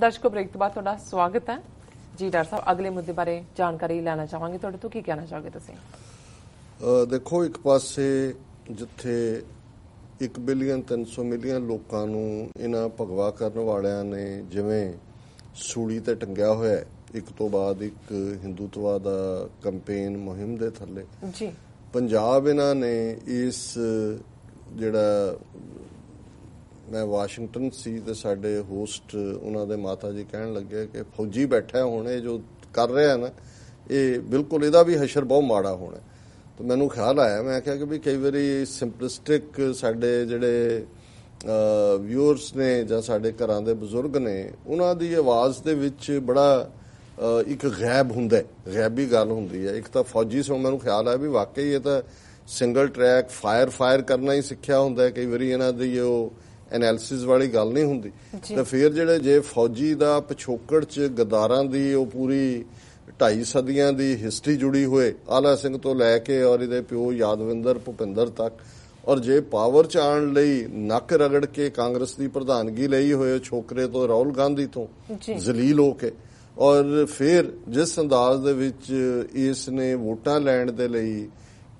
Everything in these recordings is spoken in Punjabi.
ਦਰਸ਼ਕੋ ਬ੍ਰੇਕ ਤੋਂ ਬਾਅਦ ਤੁਹਾਡਾ ਸਵਾਗਤ ਹੈ ਜੀ ਡਾਕਟਰ ਸਾਹਿਬ ਅਗਲੇ ਮੁੱਦੇ ਬਾਰੇ ਜਾਣਕਾਰੀ ਲੈਣਾ ਚਾਹਾਂਗੇ ਤੁਹਾਡੇ ਤੋਂ ਕੀ ਕਹਿਣਾ ਚਾਹੋਗੇ ਤੁਸੀਂ ਦੇਖੋ ਇੱਕ ਪਾਸੇ ਜਿੱਥੇ 1 ਬਿਲੀਅਨ 300 ਮਿਲੀਅਨ ਲੋਕਾਂ ਨੂੰ ਇਹਨਾਂ ਭਗਵਾ ਕਰਨ ਵਾਲਿਆਂ ਨੇ ਜਿਵੇਂ ਸੂਲੀ ਤੇ ਟੰਗਿਆ ਹੋਇਆ ਇੱਕ ਤੋਂ ਬਾਅਦ ਇੱਕ ਹਿੰਦੂਤਵਾ ਦਾ ਕੈਂਪੇਨ ਮੁਹਿੰਮ ਦੇ ਥੱਲੇ ਜੀ ਪੰਜਾਬ ਇਹਨਾਂ ਨੇ ਇਸ ਜਿਹੜਾ ਮੈਂ ਵਾਸ਼ਿੰਗਟਨ ਸੀ ਤੇ ਸਾਡੇ ਹੋਸਟ ਉਹਨਾਂ ਦੇ ਮਾਤਾ ਜੀ ਕਹਿਣ ਲੱਗੇ ਕਿ ਫੌਜੀ ਬੈਠਾ ਹੁਣ ਇਹ ਜੋ ਕਰ ਰਿਹਾ ਨਾ ਇਹ ਬਿਲਕੁਲ ਇਹਦਾ ਵੀ ਹਸ਼ਰ ਬਹੁਤ ਮਾੜਾ ਹੋਣਾ ਤੇ ਮੈਨੂੰ ਖਿਆਲ ਆਇਆ ਮੈਂ ਕਿਹਾ ਕਿ ਵੀ ਕਈ ਵਾਰੀ ਸਿੰਪਲਿਸਟਿਕ ਸਾਡੇ ਜਿਹੜੇ ਵਿਊਅਰਸ ਨੇ ਜਾਂ ਸਾਡੇ ਘਰਾਂ ਦੇ ਬਜ਼ੁਰਗ ਨੇ ਉਹਨਾਂ ਦੀ ਆਵਾਜ਼ ਦੇ ਵਿੱਚ ਬੜਾ ਇੱਕ ਗੈਬ ਹੁੰਦਾ ਹੈ ਗੈਬੀ ਗੱਲ ਹੁੰਦੀ ਹੈ ਇੱਕ ਤਾਂ ਫੌਜੀ ਸੋ ਮੈਨੂੰ ਖਿਆਲ ਆਇਆ ਵੀ ਵਾਕਈ ਇਹ ਤਾਂ ਸਿੰਗਲ ਟਰੈਕ ਫਾਇਰ ਫਾਇਰ ਕਰਨਾ ਹੀ ਸਿੱਖਿਆ ਹੁੰਦਾ ਹੈ ਕਈ ਵਾਰੀ ਇਹਨਾਂ ਦੀ ਉਹ ਐਨਾਲਿਸਿਸ ਵਾਲੀ ਗੱਲ ਨਹੀਂ ਹੁੰਦੀ ਤਾਂ ਫਿਰ ਜਿਹੜੇ ਜੇ ਫੌਜੀ ਦਾ ਪਿਛੋਕੜ ਚ ਗਦਾਰਾਂ ਦੀ ਉਹ ਪੂਰੀ ਢਾਈ ਸਦੀਆਂ ਦੀ ਹਿਸਟਰੀ ਜੁੜੀ ਹੋਏ ਆਲਾ ਸਿੰਘ ਤੋਂ ਲੈ ਕੇ ਔਰ ਇਹਦੇ ਪਿਓ ਯਾਦਵਿੰਦਰ ਭੁਪਿੰਦਰ ਤੱਕ ਔਰ ਜੇ ਪਾਵਰ ਚ ਆਣ ਲਈ ਨੱਕ ਰਗੜ ਕੇ ਕਾਂਗਰਸ ਦੀ ਪ੍ਰਧਾਨਗੀ ਲਈ ਹੋਏ ਛੋਕਰੇ ਤੋਂ ਰਾਹੁਲ ਗਾਂਧੀ ਤੋਂ ਜ਼ਲੀਲ ਹੋ ਕੇ ਔਰ ਫਿਰ ਜਿਸ ਅੰਦਾਜ਼ ਦੇ ਵਿੱਚ ਇਸ ਨੇ ਵੋਟਾਂ ਲੈਣ ਦੇ ਲਈ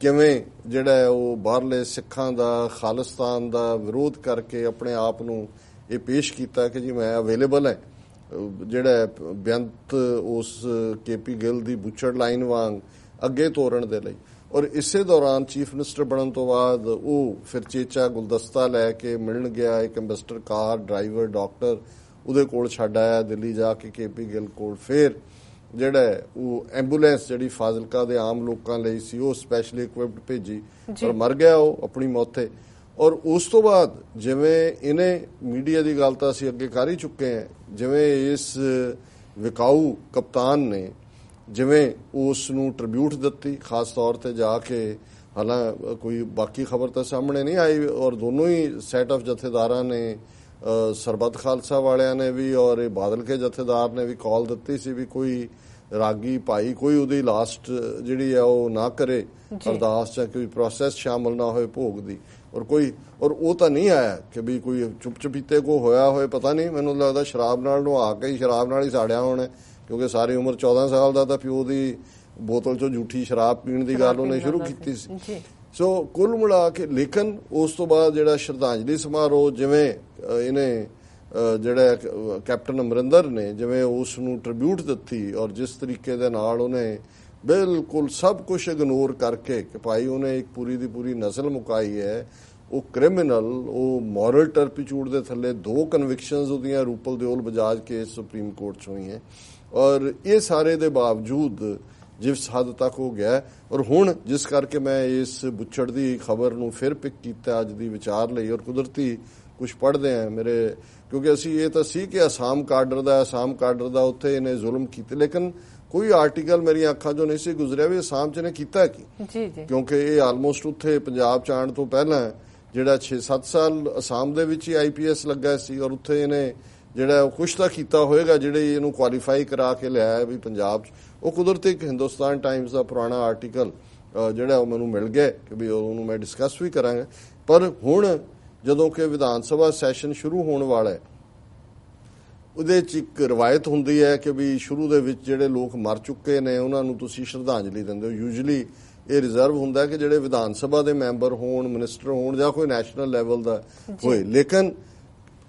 ਕਿਵੇਂ ਜਿਹੜਾ ਉਹ ਬਾਹਰਲੇ ਸਿੱਖਾਂ ਦਾ ਖਾਲਿਸਤਾਨ ਦਾ ਵਿਰੋਧ ਕਰਕੇ ਆਪਣੇ ਆਪ ਨੂੰ ਇਹ ਪੇਸ਼ ਕੀਤਾ ਕਿ ਜੀ ਮੈਂ ਅਵੇਲੇਬਲ ਹੈ ਜਿਹੜਾ ਬਿਆੰਤ ਉਸ ਕੇਪੀ ਗਿੱਲ ਦੀ ਬੁੱਚੜ ਲਾਈਨ ਵਾਂਗ ਅੱਗੇ ਤੋਰਨ ਦੇ ਲਈ ਔਰ ਇਸੇ ਦੌਰਾਨ ਚੀਫ ਮਿਨਿਸਟਰ ਬਣਨ ਤੋਂ ਬਾਅਦ ਉਹ ਫਿਰ ਚੇਚਾ ਗੁਲਦਸਤਾ ਲੈ ਕੇ ਮਿਲਣ ਗਿਆ ਇੱਕ ਐਮਬੈਸਡਰ ਕਾਰ ਡਰਾਈਵਰ ਡਾਕਟਰ ਉਹਦੇ ਕੋਲ ਛੱਡ ਆਇਆ ਦਿੱਲੀ ਜਾ ਕੇ ਕੇਪੀ ਗਿੱਲ ਕੋਲ ਫੇਰ ਜਿਹੜਾ ਉਹ ਐਂਬੂਲੈਂਸ ਜਿਹੜੀ ਫਾਜ਼ਿਲਕਾ ਦੇ ਆਮ ਲੋਕਾਂ ਲਈ ਸੀ ਉਹ ਸਪੈਸ਼ਲੀ ਇਕਵਿਪਡ ਭੇਜੀ ਪਰ ਮਰ ਗਿਆ ਉਹ ਆਪਣੀ ਮੌਤੇ ਔਰ ਉਸ ਤੋਂ ਬਾਅਦ ਜਿਵੇਂ ਇਹਨੇ ਮੀਡੀਆ ਦੀ ਗੱਲ ਤਾਂ ਅਸੀਂ ਅੱਗੇ ਕਰ ਹੀ ਚੁੱਕੇ ਹਾਂ ਜਿਵੇਂ ਇਸ ਵਿਕਾਊ ਕਪਤਾਨ ਨੇ ਜਿਵੇਂ ਉਸ ਨੂੰ ਟ੍ਰਿਬਿਊਟ ਦਿੱਤੀ ਖਾਸ ਤੌਰ ਤੇ ਜਾ ਕੇ ਹਾਲਾਂ ਕੋਈ ਬਾਕੀ ਖਬਰ ਤਾਂ ਸਾਹਮਣੇ ਨਹੀਂ ਆਈ ਔਰ ਦੋਨੋਂ ਹੀ ਸੈਟ ਆਫ ਜਥੇਦਾਰਾਂ ਨੇ ਸਰਬੱਤ ਖਾਲਸਾ ਵਾਲਿਆਂ ਨੇ ਵੀ ਔਰ ਇਹ ਬਾਦਲ ਕੇ ਜਥੇਦਾਰ ਨੇ ਵੀ ਕਾਲ ਦਿੱਤੀ ਸੀ ਵੀ ਕੋਈ ਰਾਗੀ ਭਾਈ ਕੋਈ ਉਹਦੀ ਲਾਸਟ ਜਿਹੜੀ ਆ ਉਹ ਨਾ ਕਰੇ ਅਰਦਾਸ ਜਾਂ ਕੋਈ ਪ੍ਰੋਸੈਸ ਸ਼ਾਮਲ ਨਾ ਹੋਏ ਭੋਗ ਦੀ ਔਰ ਕੋਈ ਔਰ ਉਹ ਤਾਂ ਨਹੀਂ ਆਇਆ ਕਿ ਵੀ ਕੋਈ ਚੁੱਪ ਕੋ ਹੋਇਆ ਹੋਏ ਪਤਾ ਨਹੀਂ ਮੈਨੂੰ ਲੱਗਦਾ ਸ਼ਰਾਬ ਨਾਲ ਆ ਕੇ ਹੀ ਸ਼ਰਾਬ ਨਾਲ ਹੀ ਸਾੜਿਆ ਹੋਣਾ ਕਿਉਂਕਿ ਸਾਰੀ ਉਮਰ 14 ਸਾਲ ਦਾ ਤਾਂ ਪਿਓ ਦੀ ਬੋਤਲ ਚੋਂ ਝੂਠੀ ਸ਼ਰਾਬ ਪੀਣ ਦੀ ਗੱਲ ਉਹਨੇ ਸ਼ੁਰੂ ਕੀਤੀ ਸੀ ਸੋ ਕੁੱਲ ਮਿਲਾ ਕੇ ਲੇਖਨ ਉਸ ਤੋਂ ਬਾਅਦ ਜਿਹੜਾ ਸ਼ਰਧਾਂਜਲੀ ਸਮਾਰੋਹ ਜਿਵੇਂ ਇਹਨੇ ਜਿਹੜਾ ਕੈਪਟਨ ਅਮਰਿੰਦਰ ਨੇ ਜਿਵੇਂ ਉਸ ਨੂੰ ਟ੍ਰਿਬਿਊਟ ਦਿੱਤੀ ਔਰ ਜਿਸ ਤਰੀਕੇ ਦੇ ਨਾਲ ਉਹਨੇ ਬਿਲਕੁਲ ਸਭ ਕੁਝ ਇਗਨੋਰ ਕਰਕੇ ਕਿ ਭਾਈ ਉਹਨੇ ਇੱਕ ਪੂਰੀ ਦੀ ਪੂਰੀ ਨਸਲ ਮੁਕਾਈ ਹੈ ਉਹ ਕ੍ਰਿਮੀਨਲ ਉਹ ਮੋਰਲ ਟਰਪੀਚੂਡ ਦੇ ਥੱਲੇ ਦੋ ਕਨਵਿਕਸ਼ਨਸ ਉਹਦੀਆਂ Rupan Deol Bajaj case Supreme Court 'ਚ ਹੋਈਆਂ ਔਰ ਇਹ ਸਾਰੇ ਦੇ ਬਾਵਜੂਦ ਜਿਸ ਹੱਦ ਤੱਕ ਹੋ ਗਿਆ ਔਰ ਹੁਣ ਜਿਸ ਕਰਕੇ ਮੈਂ ਇਸ ਬੁੱਛੜ ਦੀ ਖਬਰ ਨੂੰ ਫਿਰ ਪਿਕ ਕੀਤਾ ਅੱਜ ਦੀ ਵਿਚਾਰ ਲਈ ਔਰ ਕੁਦਰਤੀ ਕੁਝ ਪੜਦੇ ਆ ਮੇਰੇ ਕਿਉਂਕਿ ਅਸੀਂ ਇਹ ਤਾਂ ਸੀ ਕਿ ਅਸਾਮ ਕਾਡਰ ਦਾ ਅਸਾਮ ਕਾਡਰ ਦਾ ਉੱਥੇ ਇਹਨੇ ਜ਼ੁਲਮ ਕੀਤੇ ਲੇਕਿਨ ਕੋਈ ਆਰਟੀਕਲ ਮੇਰੀ ਅੱਖਾਂ 'ਚੋਂ ਨਹੀਂ ਸੀ ਗੁਜ਼ਰਿਆ ਵੀ ਅਸਾਮ 'ਚ ਨੇ ਕੀਤਾ ਕੀ ਜੀ ਜੀ ਕਿਉਂਕਿ ਇਹ ਆਲਮੋਸਟ ਉੱਥੇ ਪੰਜਾਬ 'ਚ ਆਣ ਤੋਂ ਪਹਿਲਾਂ ਜਿਹੜਾ 6-7 ਸਾਲ ਅਸਾਮ ਦੇ ਵਿੱਚ ਹੀ ਆਈਪੀਐਸ ਲੱਗਾ ਸੀ ਔਰ ਉੱਥੇ ਇਹਨੇ ਜਿਹੜਾ ਉਹ ਕੁਛ ਤਾਂ ਕੀਤਾ ਹੋਵੇਗਾ ਜਿਹੜੇ ਇਹਨੂੰ ਕੁਆਲੀਫਾਈ ਕਰਾ ਕੇ ਲਿਆਇਆ ਵੀ ਪੰਜਾਬ 'ਚ ਉਹ ਕੁਦਰਤੀ ਇੱਕ ਹਿੰਦੁਸਤਾਨ ਟਾਈਮਸ ਦਾ ਪੁਰਾਣਾ ਆਰਟੀਕਲ ਜਿਹੜਾ ਉਹ ਮੈਨੂੰ ਮਿਲ ਗਿਆ ਕਿ ਵੀ ਉਹਨੂੰ ਮੈਂ ਡਿਸਕਸ ਵੀ ਕਰਾਂਗਾ ਪਰ ਹੁਣ ਜਦੋਂ ਕਿ ਵਿਧਾਨ ਸਭਾ ਸੈਸ਼ਨ ਸ਼ੁਰੂ ਹੋਣ ਵਾਲਾ ਹੈ ਉਹਦੇ 'ਚ ਇੱਕ ਰਵਾਇਤ ਹੁੰਦੀ ਹੈ ਕਿ ਵੀ ਸ਼ੁਰੂ ਦੇ ਵਿੱਚ ਜਿਹੜੇ ਲੋਕ ਮਰ ਚੁੱਕੇ ਨੇ ਉਹਨਾਂ ਨੂੰ ਤੁਸੀਂ ਸ਼ਰਧਾਂਜਲੀ ਦਿੰਦੇ ਹੋ ਯੂਜੂਲੀ ਇਹ ਰਿਜ਼ਰਵ ਹੁੰਦਾ ਕਿ ਜਿਹੜੇ ਵਿਧਾਨ ਸਭਾ ਦੇ ਮੈਂਬਰ ਹੋਣ ਮਿਨਿਸਟਰ ਹੋਣ ਜਾਂ ਕੋਈ ਨੈਸ਼ਨਲ ਲੈਵਲ ਦਾ ਹੋਏ ਲੇਕਿਨ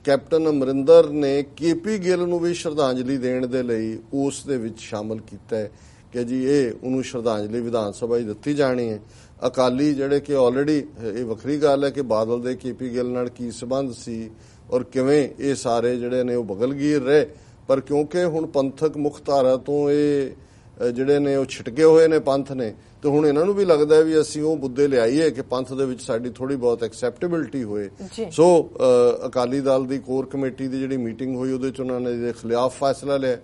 ਕੈਪਟਨ ਅਮਰਿੰਦਰ ਨੇ ਕੇਪੀ ਗਿੱਲ ਨੂੰ ਵੀ ਸ਼ਰਧਾਂਜਲੀ ਦੇਣ ਦੇ ਲਈ ਉਸ ਦੇ ਵਿੱਚ ਸ਼ਾਮਲ ਕੀਤਾ ਹੈ ਕਿ ਜੀ ਇਹ ਉਹਨੂੰ ਸ਼ਰਧਾਂਜਲੀ ਵਿਧਾਨ ਸਭਾ ਹੀ ਦਿੱਤੀ ਜਾਣੀ ਹੈ ਅਕਾਲੀ ਜਿਹੜੇ ਕਿ ਆਲਰੇਡੀ ਇਹ ਵੱਖਰੀ ਗੱਲ ਹੈ ਕਿ ਬਾਦਲ ਦੇ ਕੇਪੀ ਗਿੱਲ ਨਾਲ ਕੀ ਸਬੰਧ ਸੀ ਔਰ ਕਿਵੇਂ ਇਹ ਸਾਰੇ ਜਿਹੜੇ ਨੇ ਉਹ ਬਗਲਗੀਰ ਰਹੇ ਪਰ ਕਿਉਂਕਿ ਹੁਣ ਪੰਥਕ ਮੁਖਤਾਰਾ ਤੋਂ ਇਹ ਜਿਹੜੇ ਨੇ ਉਹ ਛਿਟਕੇ ਹੋਏ ਨੇ ਪੰਥ ਨੇ ਤੇ ਹੁਣ ਇਹਨਾਂ ਨੂੰ ਵੀ ਲੱਗਦਾ ਵੀ ਅਸੀਂ ਉਹ ਬੁੱਧੇ ਲਿਆਈਏ ਕਿ ਪੰਥ ਦੇ ਵਿੱਚ ਸਾਡੀ ਥੋੜੀ ਬਹੁਤ ਐਕਸੈਪਟੇਬਿਲਟੀ ਹੋਏ ਸੋ ਅਕਾਲੀ ਦਲ ਦੀ ਕੋਰ ਕਮੇਟੀ ਦੀ ਜਿਹੜੀ ਮੀਟਿੰਗ ਹੋਈ ਉਹਦੇ ਵਿੱਚ ਉਹਨਾਂ ਨੇ ਦੇ ਖਿਲਾਫ ਫੈਸਲਾ ਲਿਆ